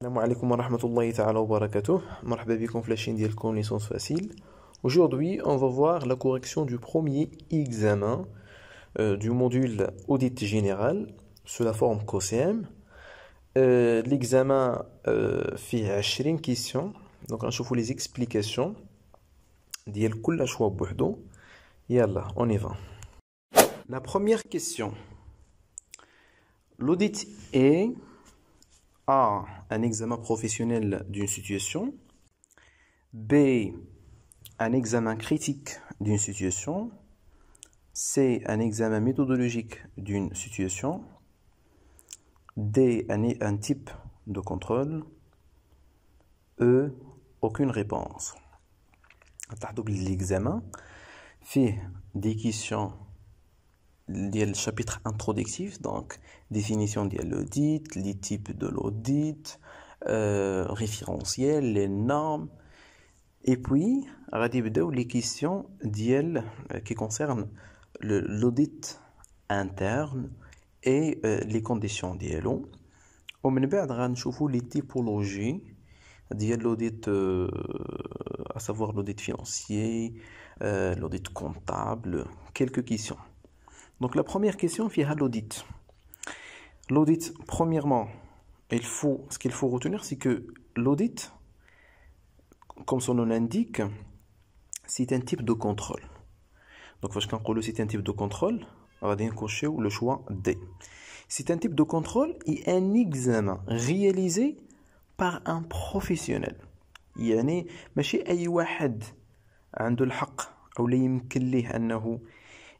السلام alaikum wa rahmatullahi تعالى wa barakatuh. بكم في flashin diyal connaissance facile. Aujourd'hui, on va voir la correction du premier examen euh, du module audit général sous la forme COCM. E euh, l'examen euh, fait 20 questions. Donc, on chauffe les explications diyal kulla choix bouhdou. on y va. La première question. L'audit est a. Un examen professionnel d'une situation. B. Un examen critique d'une situation. C. Un examen méthodologique d'une situation. D. Un, type de contrôle. E. Aucune réponse. L'examen fait des questions le chapitre introductif, donc définition de l'audit, les types de l'audit, euh, référentiel, les normes. Et puis, les questions euh, qui concernent l'audit interne et euh, les conditions d'ILO. On va voir les typologies de l'audit, euh, à savoir l'audit financier, l'audit comptable, quelques questions. Donc la première question, il y l'audit. L'audit, premièrement, il faut, ce qu'il faut retenir, c'est que l'audit, comme son nom l'indique, c'est un type de contrôle. Donc, quand on c'est un type de contrôle, on va cocher le choix D. C'est un type de contrôle et un examen réalisé par un professionnel.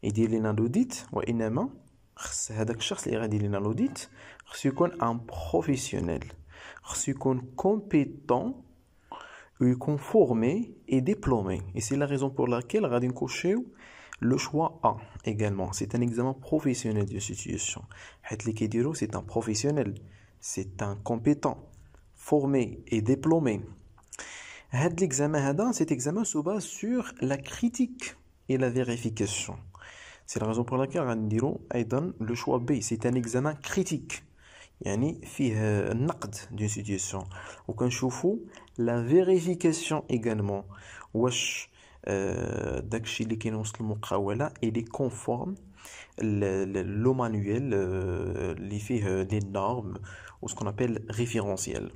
Il dit C'est-à-dire professionnel. compétent, est formé et diplômé. Et c'est la raison pour laquelle on a dû le choix A également. C'est un examen professionnel de situation. Headley Kedirou, c'est un professionnel. C'est un compétent, formé et diplômé. Headley cet examen, se base sur la critique et la vérification. C'est la raison pour laquelle on va dire le choix B. C'est un examen critique. Il y a un euh, naqued d'une situation. La vérification également de ce qui est le manuel est conforme euh, euh, des normes ou ce qu'on appelle référentiel.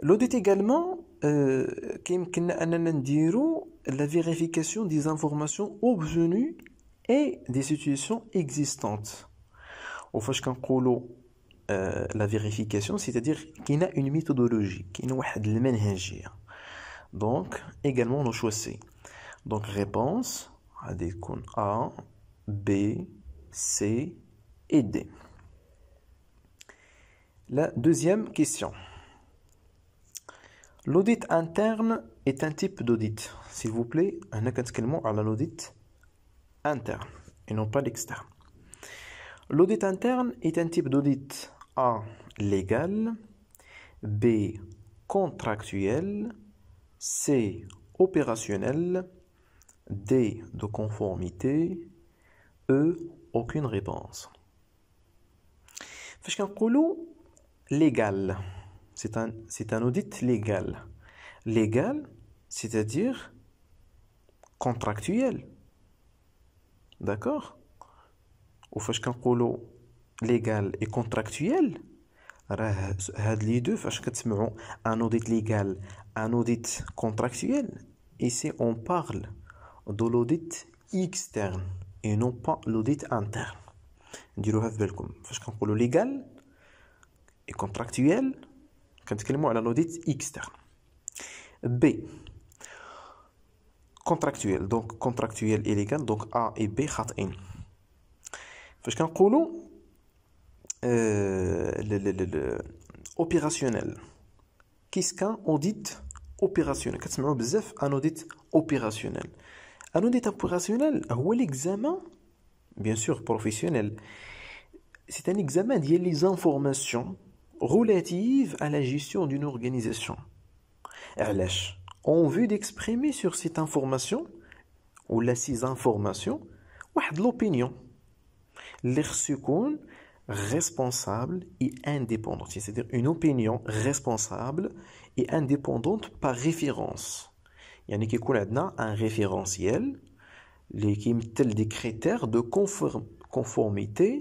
L'autre chose également, on la vérification des informations obtenues et des situations existantes. Au fait, euh, la vérification, c'est-à-dire qu'il y a une méthodologie, qu'il y a une méthodologie. Donc, également, nous choisissons. Donc, réponse, A, B, C et D. La deuxième question. L'audit interne est un type d'audit. S'il vous plaît, un a à l'audit interne et non pas l'externe. L'audit interne est un type d'audit A légal, B contractuel, C opérationnel, D de conformité, E aucune réponse. Fashkan légal. C'est un, c'est un audit légal. Légal, c'est-à-dire contractuel. D'accord Ou fâche qu'un colo légal et contractuel Had les deux, fâche un audit légal, un audit contractuel. Ici, on parle de l'audit externe et non pas l'audit interne. du au welcome. qu'un colo légal et contractuel, quand parle de l'audit externe. B contractuel donc contractuel et légal donc A et B je vais vous dire opérationnel qu'est-ce qu'un audit opérationnel Qu'est-ce un audit opérationnel un audit opérationnel est l'examen bien sûr professionnel c'est un examen des les informations relatives à la gestion d'une organisation علاش en vue d'exprimer sur cette information ou la ces informations l'opinion L'irsukun responsable et indépendante c'est-à-dire une opinion responsable et indépendante par référence il y a un référentiel qui tel des critères de conformité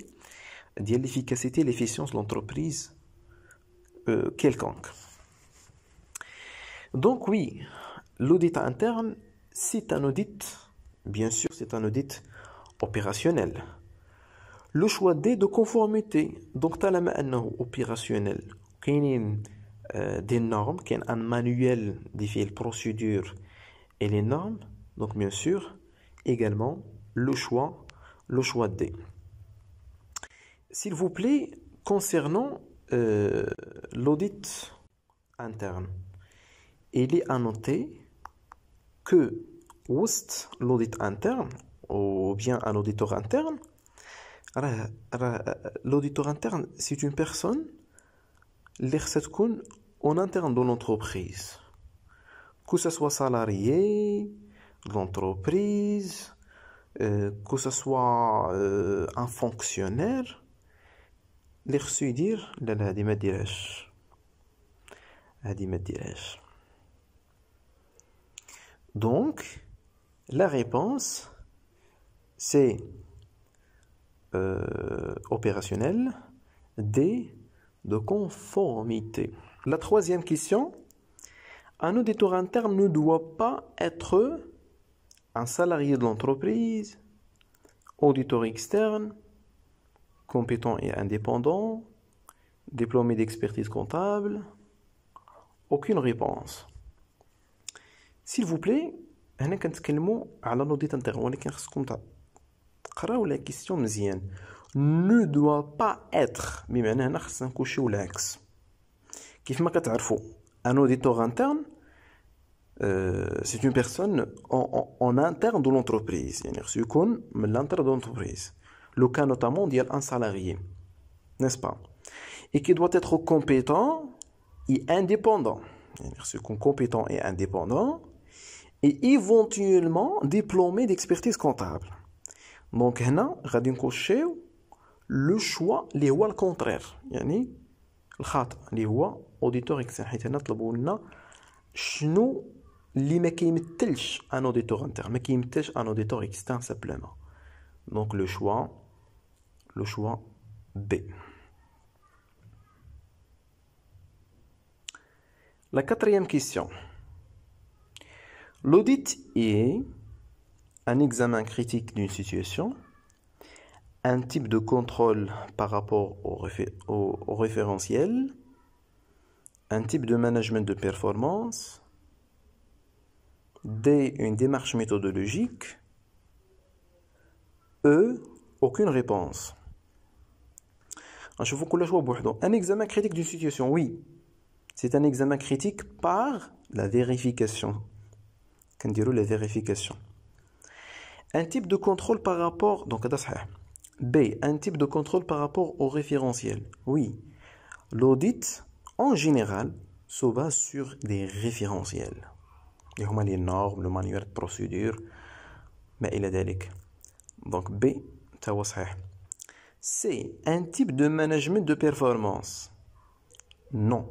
d'efficacité et l'efficience de l'entreprise euh, quelconque donc oui, l'audit interne, c'est un audit, bien sûr, c'est un audit opérationnel. Le choix D de conformité, donc opérationnelle, opérationnel, est euh, des normes, est un manuel des les procédures et les normes, donc bien sûr, également le choix, le choix D. S'il vous plaît, concernant euh, l'audit interne il est à noter que ouest l'audit interne ou bien un auditeur interne, l'auditeur interne, c'est une personne en interne de l'entreprise. Que ce soit salarié, l'entreprise, que ce soit un fonctionnaire, dire la la donc, la réponse, c'est euh, opérationnel, D, de conformité. La troisième question, un auditeur interne ne doit pas être un salarié de l'entreprise, auditeur externe, compétent et indépendant, diplômé d'expertise comptable Aucune réponse. S'il vous plaît, un équivalent à auditeur interne, quelqu'un qui se comporte. Quelle est la question mise en? Ne doit pas être, mais bien un actionnaire ou un ex. Qu'est-ce Un auditeur interne, euh، c'est une personne en interne de l'entreprise. Il ne faut pas l'interne de l'entreprise, le cas notamment d'y un salarié, n'est-ce pas? Et qui doit être compétent et indépendant. Qu'est-ce qu'on compétent et indépendant? et éventuellement diplômé d'expertise comptable. Donc, maintenant, on va cocher le choix, est le contraire. Yani, le chat, les un auditeur externe, chnou, qui me kim telch, un auditeur interne, me kim telch, un auditeur externe simplement. Donc, le choix, le choix B. La quatrième question. L'audit est un examen critique d'une situation, un type de contrôle par rapport au, référentiel, un type de management de performance, D, une démarche méthodologique, E, aucune réponse. Un examen critique d'une situation, oui. C'est un examen critique par la vérification quand dire les vérifications un type de contrôle par rapport donc B un type de contrôle par rapport au référentiel oui l'audit en général se base sur des référentiels les normes le manuel de procédure mais il est donc B c'est un type de management de performance non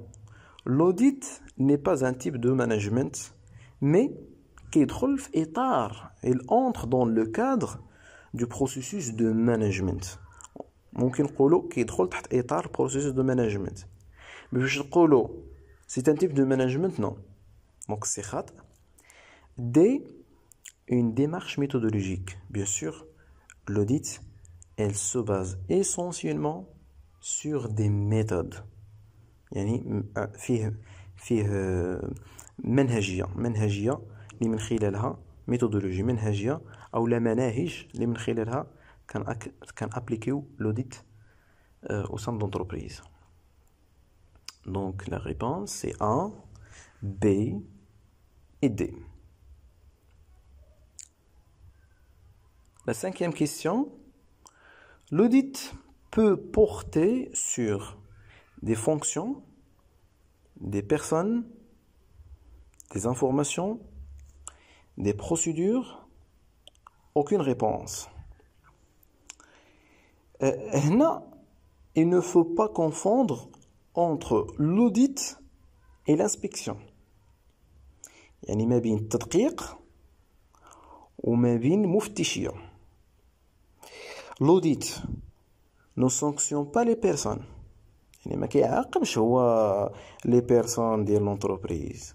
l'audit n'est pas un type de management mais كيدخل في اطار il entre dans le cadre du processus de management ممكن نقولوا كيدخل تحت اطار processus de management باش نقولوا c'est un type de management non donc c'est D une démarche méthodologique bien sûr l'audit elle se base essentiellement sur des méthodes Il y a une اللي من خلالها ميثودولوجي منهجيه au centre d'entreprise. Donc la réponse est A, B et D. La cinquième question, l'audit peut porter sur des fonctions, des personnes, des informations des procédures, aucune réponse. Euh, euh, il ne faut pas confondre entre l'audit et l'inspection. y a بين التدقيق ou L'audit ne sanctionne pas les personnes. Il ما a هو les personnes de l'entreprise.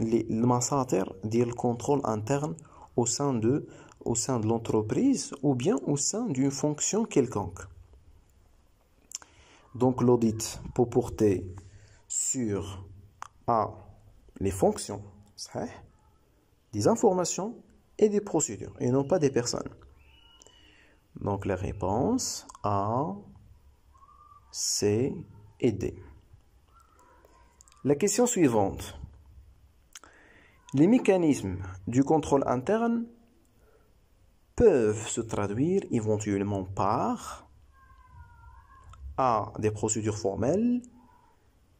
le le contrôle interne au sein de au sein de l'entreprise ou bien au sein d'une fonction quelconque. Donc l'audit peut porter sur A les fonctions, des informations et des procédures et non pas des personnes. Donc la réponse A, C et D. La question suivante. Les mécanismes du contrôle interne peuvent se traduire éventuellement par A. des procédures formelles,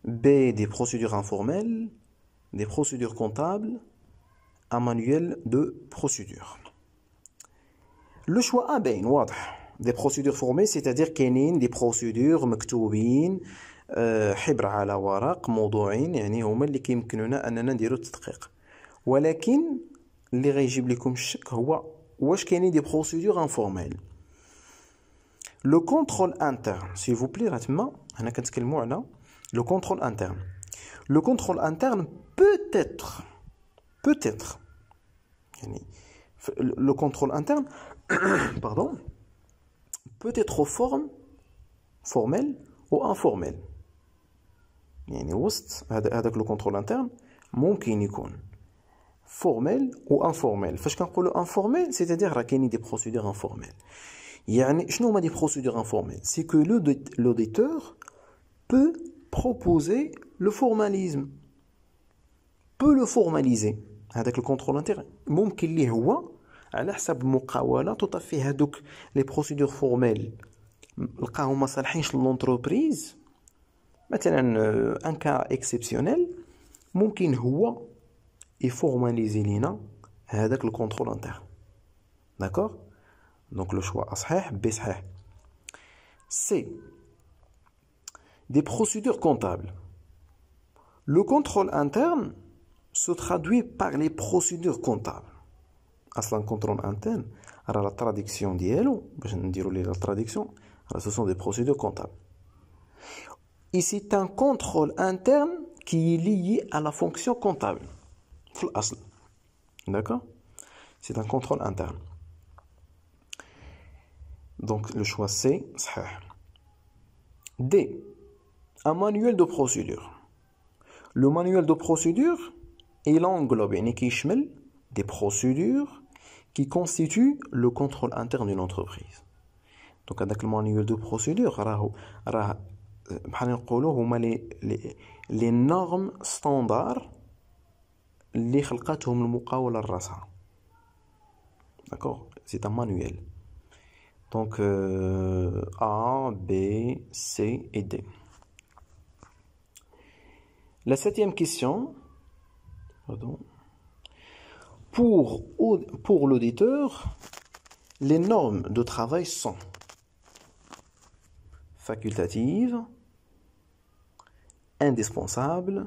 B. des procédures informelles, des procédures comptables, un manuel de procédures Le choix A, bien, des procédures formées, c'est-à-dire a des procédures مكتوبين حبر على ورق موضوعين يعني هما اللي كيمكنونا voilà mais les régisblicum chaque fois ouais je veux dire des procédures informelles le contrôle interne, s'il vous plaît rapidement on a quand même ce le contrôle interne. le contrôle interne peut-être peut-être le contrôle interne pardon peut-être aux forme formelle ou informelle y'a ni ouest hein hein avec le contrôle interne mon icône Formel ou informel. informel, c'est-à-dire qu'il y a des procédures informelles. Il y a des procédures informelles. C'est que l'auditeur peut proposer le formalisme. Peut le formaliser avec le contrôle interne. Il y a des procédures formelles. Il y a un cas exceptionnel. Il y a il يفورماليزي لينا avec le contrôle interne, d'accord Donc le choix بي صحيح c'est des procédures comptables. Le contrôle interne se traduit par les procédures comptables. Aslan contrôle interne, alors la traduction d'Yellow, je ne dirai la traduction, ce sont des procédures comptables. Et c'est un contrôle interne qui est lié à la fonction comptable. D'accord C'est un contrôle interne. Donc le choix C, D, un manuel de procédure. Le manuel de procédure, il englobe des procédures qui constituent le contrôle interne d'une entreprise. Donc avec le manuel de procédure, euh, les normes standards اللي خلقتهم المقاولة Rasa. داكوغ Donc euh, A, B, C et D. La septième question, pardon, pour l'auditeur, les normes de travail sont facultatives, indispensables,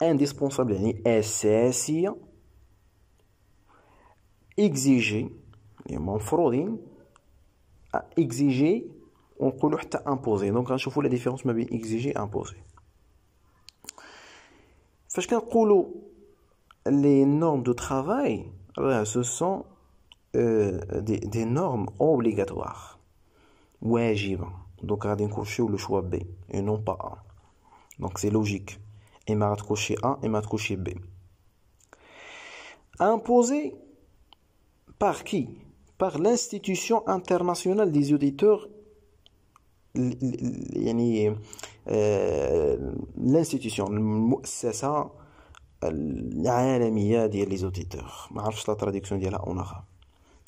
indispensable, ni essais, exigé, et exigé, mon fraud, exigé, on peut l'être Donc, à chaque fois, la différence m'a bien exigé, imposé. Fait qu'en les normes de travail, ce sont euh, des normes obligatoires, ou agivantes. Donc, à d'un cocher, le choix B, et non pas A. Donc, c'est logique. Émirat couché A, Émirat couché B. Imposé par qui Par l'institution internationale des auditeurs, euh, l'institution, ça ça, euh, ديال les auditeurs. marche la traduction de la arabe.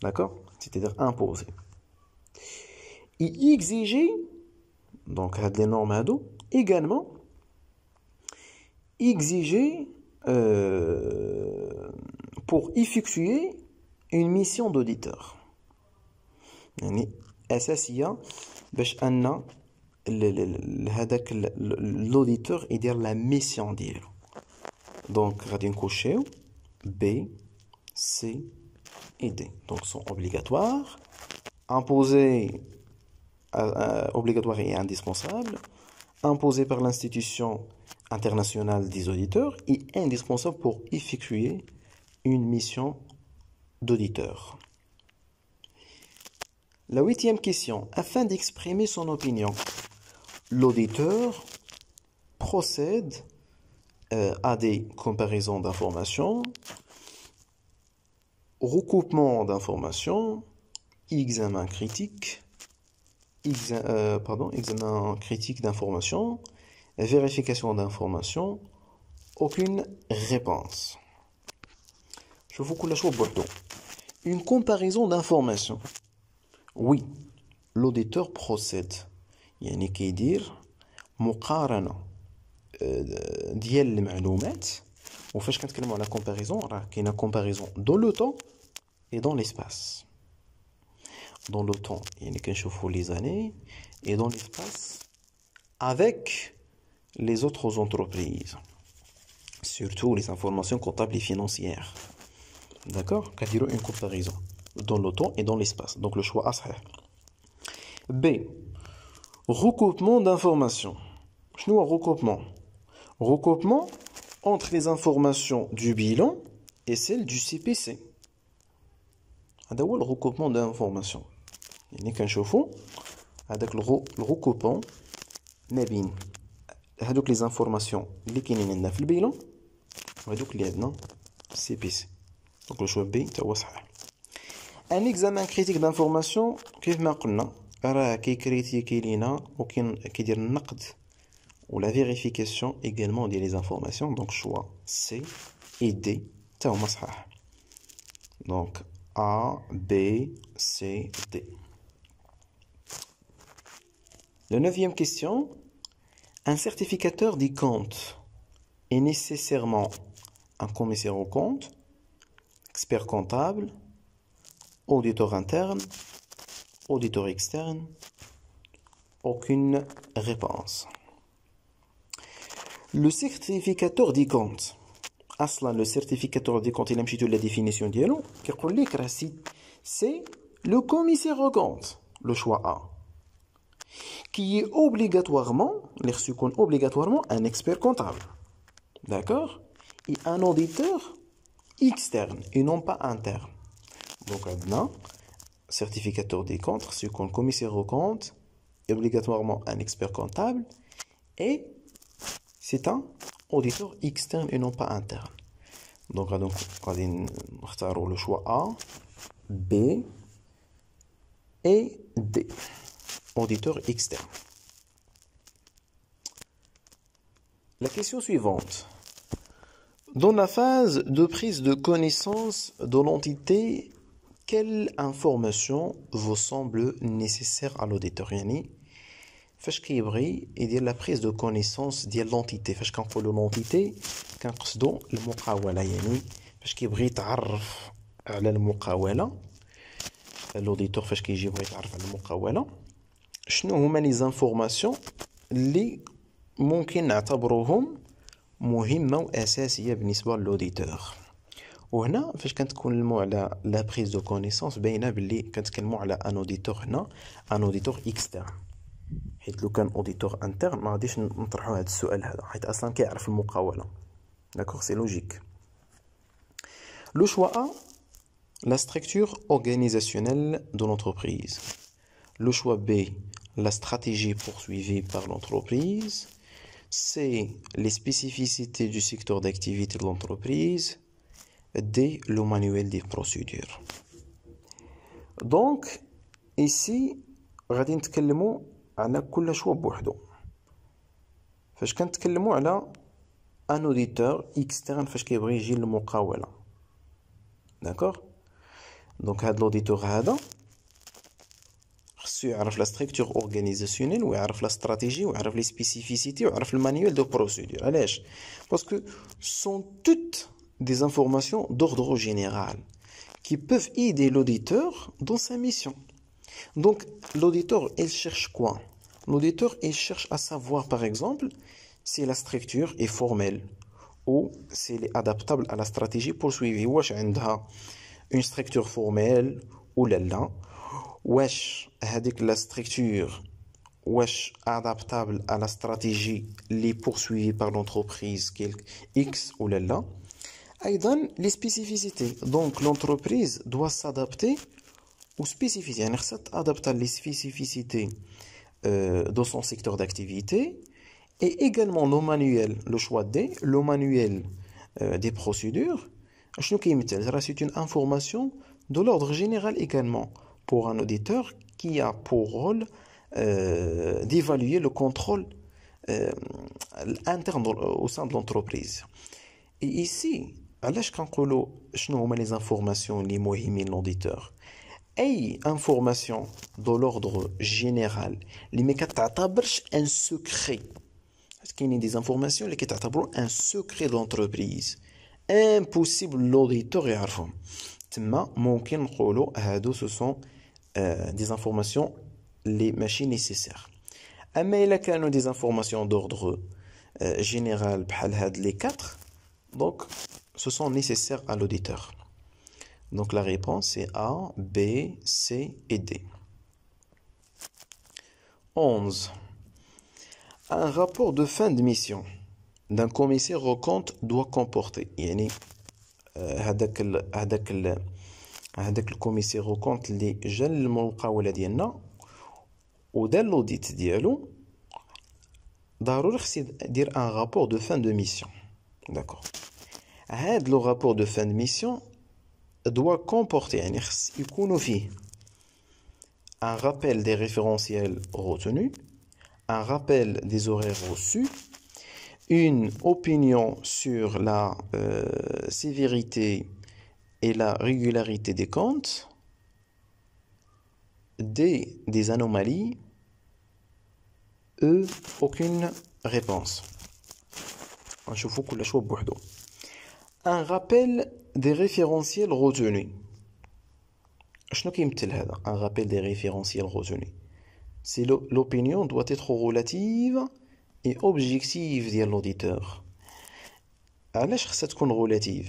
D'accord C'est-à-dire imposé. Il exiger, donc les normes également exiger, euh, pour effectuer une mission d'auditeur. S.S.I.A. اساسيه باش ان هذاك la mission d'auditeur donc غادي نكوشيو B C et D donc sont obligatoires imposés euh, euh, obligatoires et indispensables imposés par l'institution International des auditeurs est indispensable pour effectuer une mission d'auditeur. La huitième question, afin d'exprimer son opinion, l'auditeur procède euh, à des comparaisons d'informations, recoupement d'informations, examen critique, euh, pardon, examen critique d'informations, vérification d'information, aucune réponse. Je vous coule au Une comparaison d'informations. Oui, l'auditeur procède. Il y a une qui dit Moukarana euh, d'yel ma'loumet. la comparaison Qui est une comparaison dans le temps et dans l'espace. Dans le temps, il y a une les années et dans l'espace avec les autres entreprises, surtout les informations comptables et financières. D'accord Qu'a-t-il une comparaison dans le temps et dans l'espace. Donc le choix A serait B. Recoupement d'informations. Je nous recoupement. Recoupement entre les informations du bilan et celles du CPC. D'abord le recoupement d'informations. Il n'est qu'un chauffon avec le recoupement nabine. هادوك لي زانفورماسيون اللي كاينين عندنا في البيلون وهادوك اللي عندنا في السي بي سي دونك الشوا بي تا هو صحيح ان اكزامان كريتيك دانفورماسيون كيف ما قلنا راه كيكريتيكي لينا كيدير النقد ولا فيريفيكاسيون ايغالمون ديال لي زانفورماسيون دونك شوا سي اي دي تا هما صحاح دونك ا بي سي دي لو نوفيام question, Un certificateur des comptes est nécessairement un commissaire aux comptes, expert comptable, auditeur interne, auditeur externe. Aucune réponse. Le certificateur des comptes. اصلا le des comptes, comptes, le la la définition qui C'est le commissaire C'est le commissaire choix comptes qui est obligatoirement, obligatoirement un expert comptable. D'accord Et un auditeur externe et non pas interne. Donc, maintenant, certificateur des comptes, ce commissaire aux comptes, obligatoirement un expert comptable, et c'est un auditeur externe et non pas interne. Donc, donc on va le choix A, B et D auditeur externe. La question suivante. Dans la phase de prise de connaissance de l'entité, quelle information vous semble nécessaire à l'auditeur la فاش كيبغي يدير لا بريز دو كونيسونس ديال لونتيتي فاش كنقولوا لونتيتي كنقصدوا المقاوله يعني فاش كيبغي يتعرف على المقاوله L'auditeur فاش شنو هما لي زانفورماسيون اللي ممكن نعتبروهم مهمه واساسيه بالنسبه للوديتور وهنا فاش المو على لا بريز دو كونيسونس باينه باللي كنتكلموا على ان اوديتور هنا ان اوديتور اكسترن حيت لو كان اوديتور انترن ما غاديش نطرحوا هذا السؤال هذا حيت اصلا كيعرف المقاوله داكوغ سي لوجيك لو شوا لا structure organisationnelle دو لونتربريز Le choix B, la stratégie poursuivie par l'entreprise. C, les spécificités du secteur d'activité de l'entreprise. D, le manuel des procédures. Donc, ici, غادي نتكلموا على auditeur choix بوحدو فاش كنتكلموا على ان اوديتور اكسترن فاش كيبغي يجي للمقاوله داكوغ دونك هاد لوديتور هذا sur la structure organisationnelle ou les spécificités, ou le le manuel de procédure, Parce que que sont toutes des informations d'ordre général qui peuvent aider l'auditeur dans sa mission. Donc l'auditeur, il cherche quoi L'auditeur, il cherche à savoir, par exemple, si la structure est formelle ou si elle est adaptable à la stratégie poursuivie. Ou une structure formelle ou là, واش que la structure adaptable à la stratégie les poursuivie par l'entreprise X ou là les les spécificités. Donc, l'entreprise doit s'adapter aux spécificités Elle doit s'adapter aux spécificités euh, de son secteur d'activité et également le manuel le choix D le manuel euh, des procédures c'est une information de l'ordre général également un auditeur qui a pour rôle euh, d'évaluer le contrôle euh, interne au sein de l'entreprise et ici à l'âge qu'on colo je n'ai pas les informations les mohimi l'auditeur et information de l'ordre général les mecs un secret. est ce qui a des informations les quêtes à un secret d'entreprise impossible l'auditeur et à fond tu m'as montré un rôle aux ce sont euh, des informations les machines nécessaires. Mais il y des informations d'ordre euh, général, général, les quatre, donc ce sont nécessaires à l'auditeur. Donc la réponse est A, B, C et D. 11. Un rapport de fin de mission d'un commissaire au compte doit comporter. Euh, le commissaire compte les jeunes, le monde qui a été dit, dans l'audit, un rapport de fin de mission. d'accord. Le rapport de fin de mission doit comporter un rappel des référentiels retenus, un rappel des horaires reçus, une opinion sur la euh, sévérité et la régularité des comptes D des anomalies E aucune réponse un rappel des référentiels retenus un rappel des référentiels retenus c'est l'opinion doit être relative et objective dit l'auditeur علاش خصها تكون relative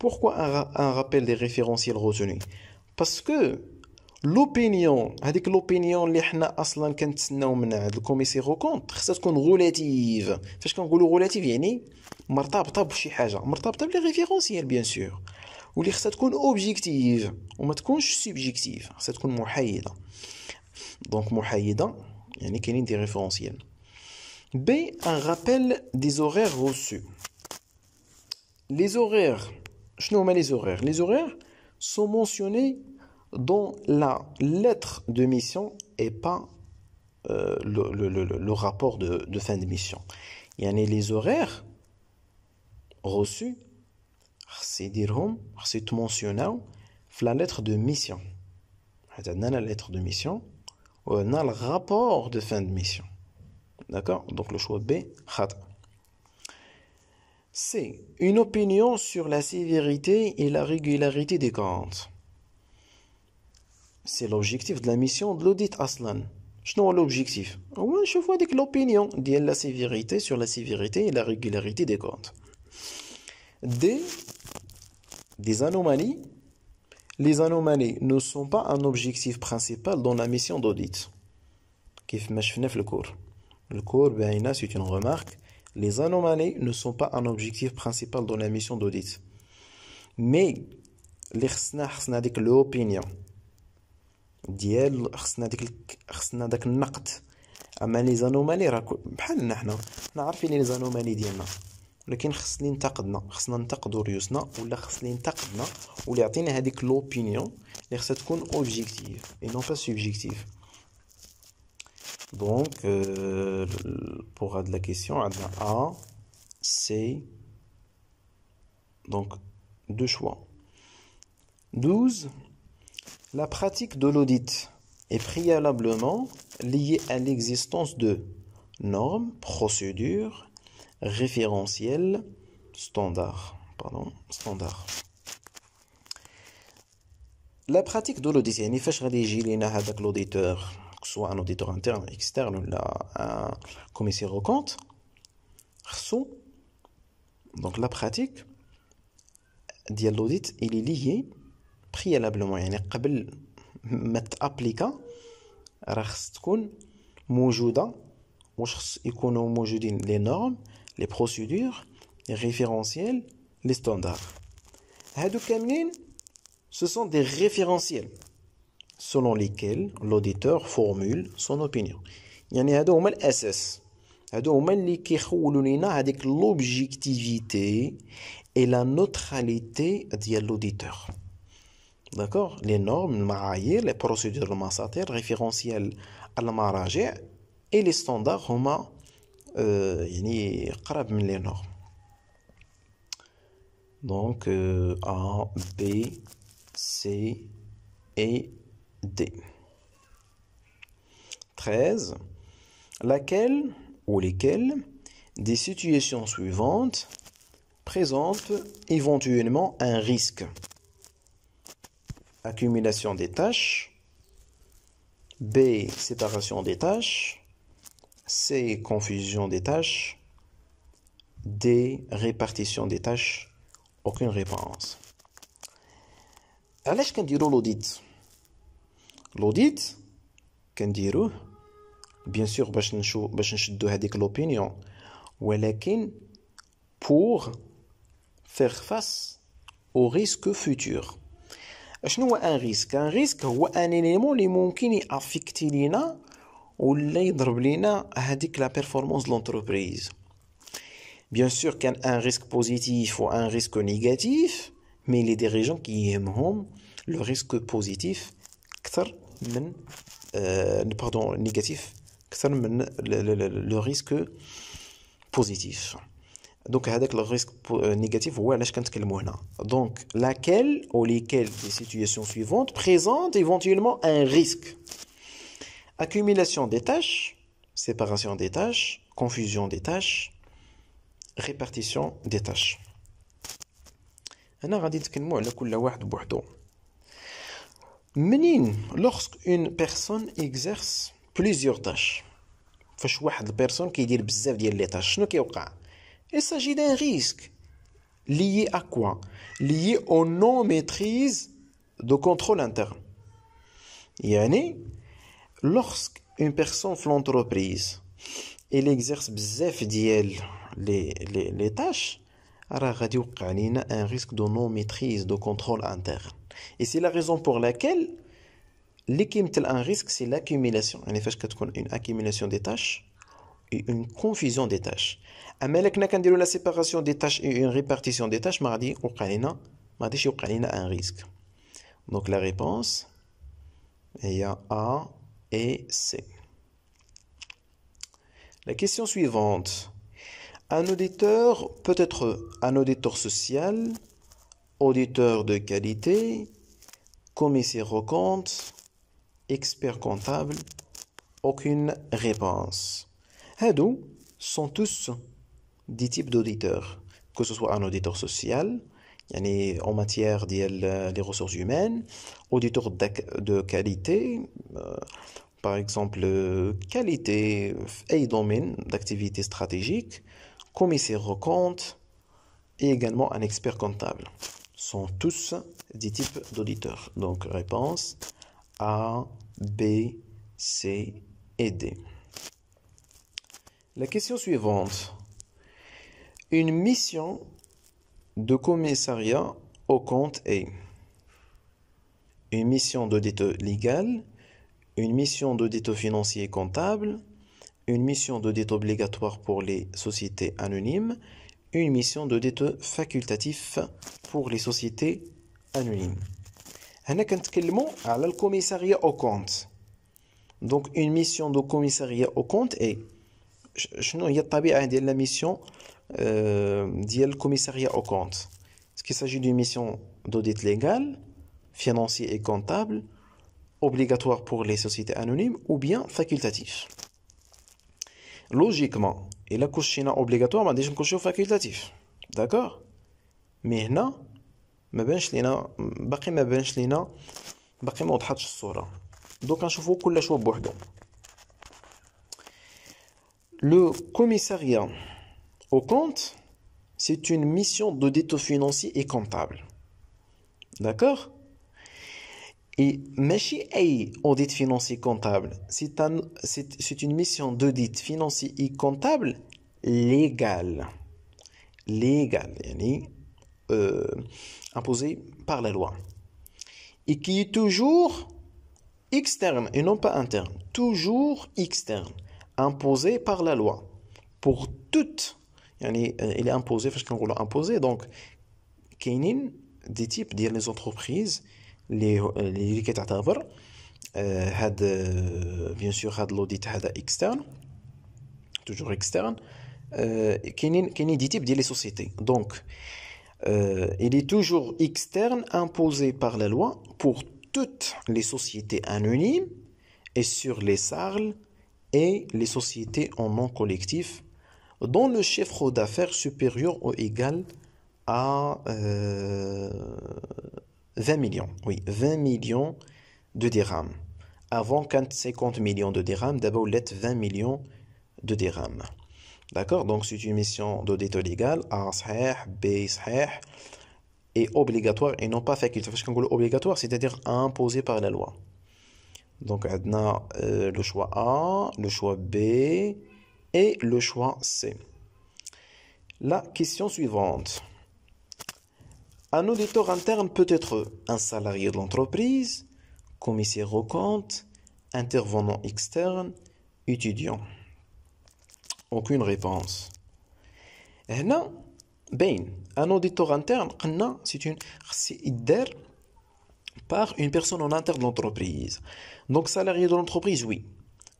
Pourquoi un, rappel des référentiels retenus Parce que l'opinion, qu'on l'opinion, l'opinion, le commissaire au compte, c'est doit être relative. Quand qu'on dit relative, il y a une partie des référentiels, bien sûr. Ou il doit être objectif, ou il faut être subjectif, il doit être muhaïd. Donc, muhaïd, il y a des référentiels. B, un rappel des horaires reçus. Les horaires les horaires Les horaires sont mentionnés dans la lettre de mission et pas euh, le, rapport de, fin de mission. Il y en a les horaires reçus, c'est dirhum, c'est mentionné dans la lettre de mission. On a la lettre de mission, on a le rapport de fin de mission. D'accord Donc le choix B, C. Une opinion sur la sévérité et la régularité des comptes. C'est l'objectif de la mission de l'audit Aslan. pas l'objectif Je vois que l'opinion ديال la sévérité sur la sévérité et la régularité des comptes. D. Des anomalies. Les anomalies ne sont pas un objectif principal dans la mission d'audit. كيف le cours. le cours. Ben, le c'est une remarque Les anomalies ne sont pas un objectif principal dans la mission d'audit. Mais l'opinion l'opinion ديال خصنا ديك خصنا داك النقد اما لي زانومالي راه بحالنا حنا حنا عارفين لي زانومالي ديالنا ولكن خص اللي ينتقدنا خصنا ننتقدوا ريوسنا ولا خص اللي ينتقدنا واللي يعطينا هذيك لوبينيون اللي خصها تكون اوبجيكتيف اي نو با سوبجيكتيف Donc, euh, pour la question, on a A, C. Donc, deux choix. 12. La pratique de l'audit est préalablement liée à l'existence de normes, procédures, référentiels, standards. Pardon, standards. La pratique de l'audit, يعني فاش غادي يجي لينا l'auditeur que ce soit un auditeur interne, externe, la, un commissaire au compte, donc la pratique de l'audit, il est lié préalablement, il y a un les normes, les procédures, les référentiels, les standards. Ce sont des référentiels. Selon lesquels l'auditeur formule son opinion. Il y a un domaine SS. Il y a un domaine qui l'objectivité et la neutralité de l'auditeur. D'accord Les normes, les procédures de l'auditeur, les référentiels à et les standards de euh, normes. Donc euh, A, B, C et D. 13. Laquelle ou lesquelles des situations suivantes présentent éventuellement un risque. Accumulation des tâches. B. Séparation des tâches. C. Confusion des tâches. D. Répartition des tâches. Aucune réponse. Allez, je l'audit. L'audit, qu'on dit Bien sûr, c'est l'opinion pour faire face aux risque futurs, Je dois un risque. Un risque ou un élément qui affecte la performance de l'entreprise. Bien sûr, il un risque positif ou un risque négatif, mais les dirigeants qui aiment le risque positif pardon négatif le risque positif donc le risque euh، négatif c'est ce que je donc laquelle ou lesquelles des situations suivantes présente éventuellement un risque accumulation des tâches séparation des tâches confusion des tâches répartition des tâches je vais vous parler de chacun d'entre lorsqu'une personne exerce plusieurs tâches il s'agit d'un risque lié à quoi lié au non maîtrise de contrôle interne lorsque lorsqu'une personne flante une et exerce elle les tâches à la radio canine un risque de non maîtrise de contrôle interne et c'est la raison pour laquelle l'équipe un risque, c'est l'accumulation. En effet, une accumulation des tâches et une confusion des tâches. Mais si séparation des tâches et une répartition tâches tâches mardi ما غادي يوقع لنا ما غاديش un risque. Donc la réponse A et C. La question suivante. Un auditeur peut être un auditeur social, auditeur de qualité, commissaire aux comptes, expert comptable, aucune réponse. Hadou eh, sont tous des types d'auditeurs, que ce soit un auditeur social, en matière euh, des ressources humaines, auditeur de qualité, euh, par exemple euh, qualité et domaine d'activité stratégique, commissaire aux comptes et également un expert comptable sont tous des types d'auditeurs. Donc réponse A, B, C et D. La question suivante. Une mission de commissariat au compte est une mission d'audit légal, une mission d'audit financier comptable, une mission d'audit obligatoire pour les sociétés anonymes, une mission de facultatif pour les sociétés anonymes. à la au compte. Donc une mission de commissariat au compte est Il هي a ديال hein, la mission ديال euh, commissariat au compte Est-ce qu'il s'agit d'une mission d'audit légal, financier et comptable, obligatoire pour les sociétés anonymes ou bien facultatif Logiquement, et là, Kouchina obligatoire, ma déjà Kouchina facultatif. D'accord Mais là, je بانش لينا باقي ما بانش لينا Donc, ما وضحتش الصوره دوك نشوفو كل شويه Le commissariat au compte, c'est une mission d'audit financier et comptable. D'accord et Meshi A audit financier comptable, c'est une mission d'audit financier et comptable légale. Légale, yani, euh, imposée par la loi. Et qui est toujours externe et non pas interne. Toujours externe, imposée par la loi. Pour toutes, il est imposé, parce qu'on l'a imposé, donc, Kenin, des types, dire les entreprises, اللي كتعتبر هذا بيان سور هذا لوديت هذا اكسترن توجور اكسترن كاينين كاينين دي ديال لي il est toujours externe imposé par la loi pour toutes les sociétés anonymes et sur les SARL et les sociétés en nom collectif dont le chiffre d'affaires supérieur ou égal à euh, 20 millions, oui, 20 millions de dirhams. Avant 50 millions de dirhams, d'abord 20 millions de dirhams. D'accord Donc c'est une mission d'audit légal, A sahih, B sahih, et obligatoire et non pas facultatif. obligatoire, c'est-à-dire imposé par la loi. Donc on a euh, le choix A, le choix B et le choix C. La question suivante. Un auditeur interne peut être un salarié de l'entreprise, commissaire au compte, intervenant externe, étudiant. Aucune réponse. Eh non, ben, un auditeur interne eh non, c'est une c'est par une personne en interne de l'entreprise. Donc salarié de l'entreprise oui.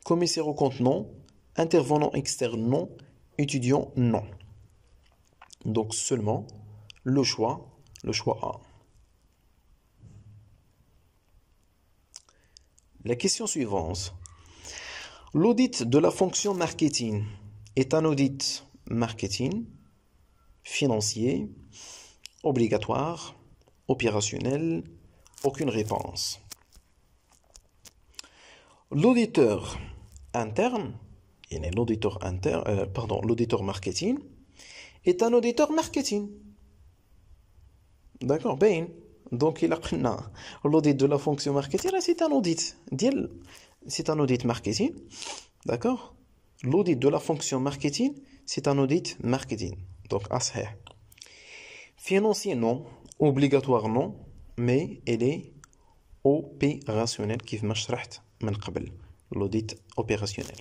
Commissaire au compte non, intervenant externe non, étudiant non. Donc seulement le choix le choix A. La question suivante. L'audit de la fonction marketing est un audit marketing financier obligatoire, opérationnel, aucune réponse. L'auditeur interne, euh, pardon, l'auditeur marketing est un auditeur marketing D'accord, Ben. Donc il a l'audit de la fonction marketing, c'est un audit. C'est un audit marketing. D'accord L'audit de la fonction marketing, c'est un audit marketing. Donc asher. Financier non, obligatoire non, mais elle est opérationnelle qui L'audit opérationnel.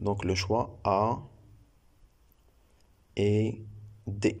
Donc le choix A et D.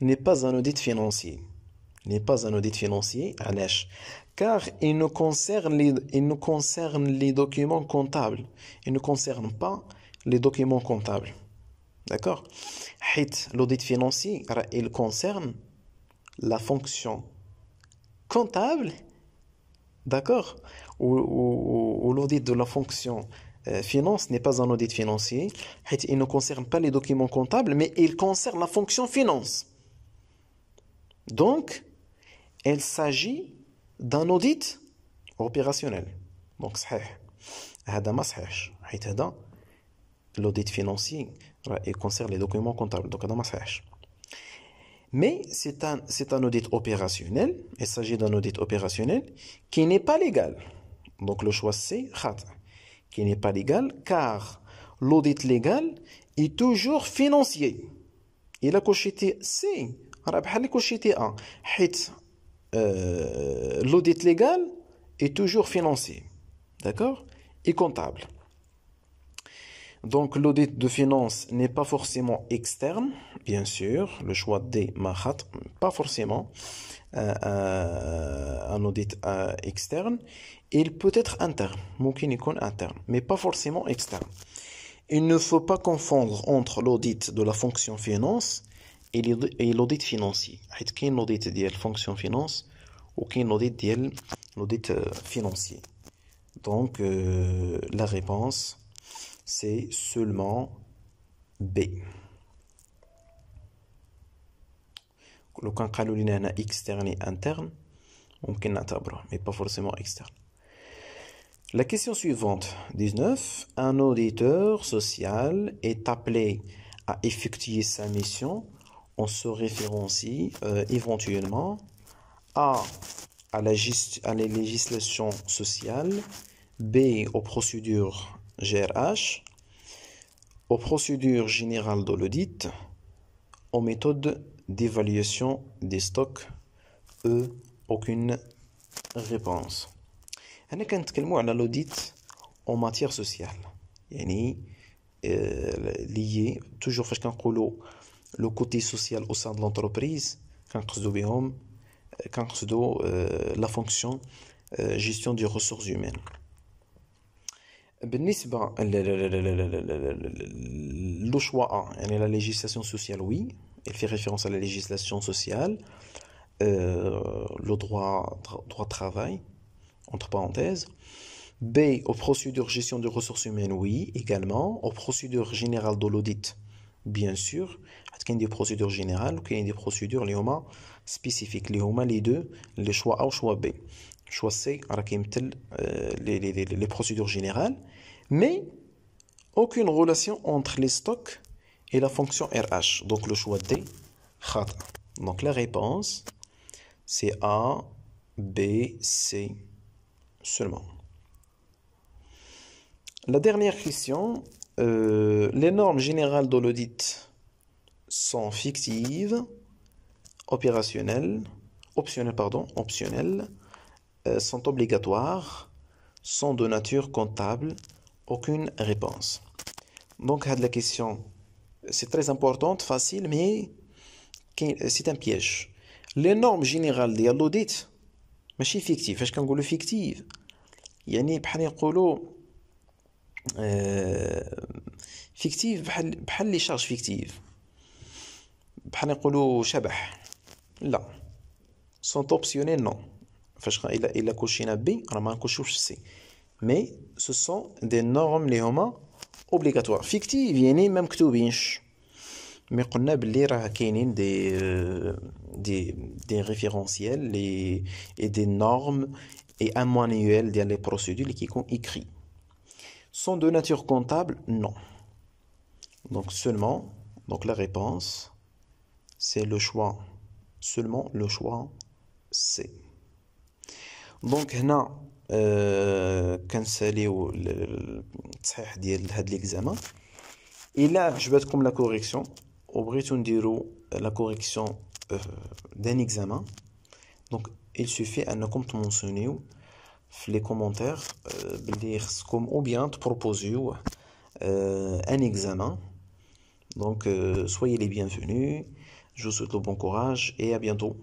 n'est pas un audit financier. N'est pas un audit financier, car il ne, concerne les, il nous concerne les documents comptables. Il ne concerne pas les documents comptables. D'accord L'audit financier, il concerne la fonction comptable, d'accord Ou, l'audit de la fonction euh, finance n'est pas un audit financier. Il ne concerne pas les documents comptables, mais il concerne la fonction finance. Donc, il s'agit d'un audit opérationnel. Donc, c'est هذا ما l'audit financier concerne les documents comptables. Donc, Mais c'est un, un audit opérationnel, il s'agit d'un audit opérationnel qui n'est pas légal. Donc le choix c'est qui n'est pas légal car l'audit légal est toujours financier. Et la coché C l'audit légal est toujours financier. D'accord Et comptable. Donc l'audit de finance n'est pas forcément externe, bien sûr, le choix des mahat, pas forcément euh, euh, un audit euh, externe. Il peut être interne, interne, mais pas forcément externe. Il ne faut pas confondre entre l'audit de la fonction finance et l'audit financier. Il y a l'audit de la fonction finance ou l'audit de l'audit euh, financier. Donc, euh, la réponse, c'est seulement B. Quand on a externe et interne, on peut l'interpréter, mais pas forcément externe. La question suivante, 19. Un auditeur social est appelé à effectuer sa mission on se référencie euh, éventuellement A à la, à législation sociale, B aux procédures GRH, aux procédures générales de l'audit, aux méthodes d'évaluation des stocks, E aucune réponse. quel parler à l'audit en matière sociale ni euh, lié toujours un colo, le social social sein sein l'entreprise quand la بهم gestion la ressources humaines. ressources Le choix le لو شوا يعني la législation sociale, oui elle fait référence à la législation sociale le droit droit de travail entre parenthèses B aux procédures gestion des ressources humaines oui également aux procédures générales de l'audit bien sûr, il y a des procédures générales ou il y a des procédures spécifiques. Les deux, les choix A ou choix B. Choix C, euh, les procédures générales. Mais aucune relation entre les stocks et la fonction RH. Donc le choix D, A. Donc la réponse, c'est A, B, C seulement. La dernière question, euh, les normes générales de l'audit sont fictives, opérationnelles, optionnelles, pardon, optionnelles, euh, sont obligatoires, sont de nature comptable, aucune réponse. Donc, la question, c'est très importante, facile, mais c'est un piège. Les normes générales de l'audit, fictif, fictives, kan كنقولوا fictives, يعني بحال يقولوا e euh, fictif bhal bhal li charge fictif bhal ni qolou shabah la sont optionnel a fash ila ila koulchi na b ra ma nkouchofch c mais ce sont des normes li homa obligatoires fictif yani ma mktubinsh mais qolna belli ra kaynin des euh, des des référentiels li et des normes et un manuel dial les procédures li kikon écrits sont de nature comptable Non. Donc seulement, donc la réponse, c'est le choix, seulement le choix c'est Donc هنا euh, l'examen. التصحيح ديال هاد comme la correction au كوريكسيون وبغيتو نديرو la correction euh, d'un examen donc il suffit انكم ou les commentaires euh, comme ou bien te proposer euh, un examen donc euh, soyez les bienvenus je vous souhaite le bon courage et à bientôt